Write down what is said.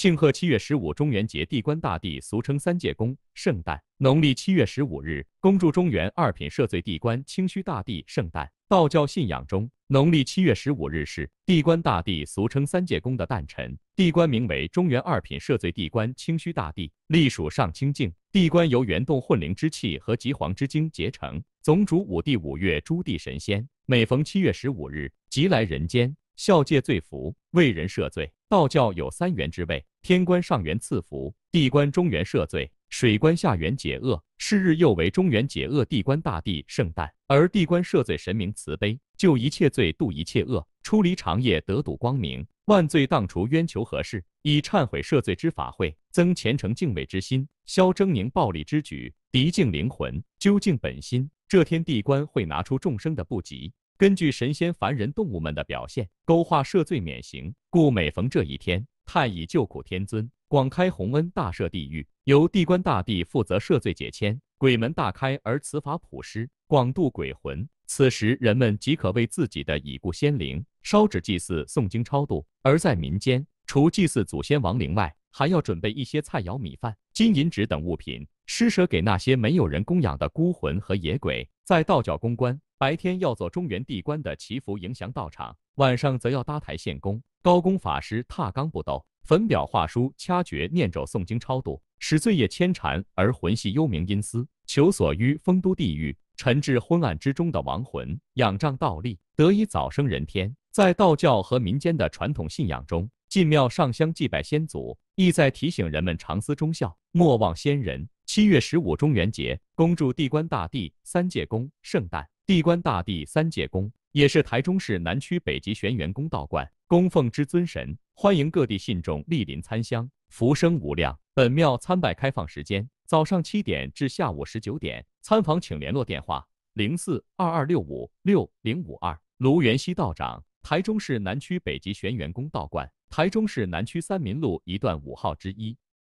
庆贺七月十五中元节，地官大帝俗称三界公圣诞。农历七月十五日，恭祝中元二品赦罪地官清虚大帝圣诞。道教信仰中，农历七月十五日是地官大帝俗称三界公的诞辰。地官名为中元二品赦罪地官清虚大帝，隶属上清境。地官由元洞混灵之气和极黄之精结成，总主五帝五岳诸地神仙。每逢七月十五日，即来人间，孝戒罪福，为人赦罪。道教有三元之位。天官上元赐福，地官中元赦罪，水官下元解厄。是日又为中元解厄，地官大帝圣诞。而地官赦罪神明慈悲，救一切罪，度一切厄，出离长夜，得睹光明。万罪荡除，冤求何事？以忏悔赦罪之法会，增虔诚敬畏之心，消狰狞暴力之举，涤净灵魂，究竟本心。这天地官会拿出众生的不吉，根据神仙、凡人、动物们的表现，勾画赦罪免刑。故每逢这一天。太乙救苦天尊广开洪恩，大赦地狱，由地官大帝负责赦罪解签，鬼门大开，而此法普施，广度鬼魂。此时人们即可为自己的已故先灵烧纸祭祀、诵经超度。而在民间，除祭祀祖先亡灵外，还要准备一些菜肴、米饭、金银纸等物品，施舍给那些没有人供养的孤魂和野鬼。在道教公关，白天要做中原地官的祈福迎祥道场，晚上则要搭台献功，高功法师踏罡步斗，焚表画书，掐诀念咒，诵经超度，使罪业牵缠而魂系幽冥阴司，求所于酆都地狱。沉至昏暗之中的亡魂，仰仗道力得以早生人天。在道教和民间的传统信仰中，进庙上香祭拜先祖，意在提醒人们常思忠孝，莫忘先人。七月十五中元节，恭祝地官大帝三界宫圣诞。地官大帝三界宫。也是台中市南区北极玄元宫道观，供奉之尊神，欢迎各地信众莅临参香，福生无量。本庙参拜开放时间：早上七点至下午十九点。参访请联络电话：零四二二六五六零五二。卢元熙道长，台中市南区北极玄元宫道观，台中市南区三民路一段五号之一。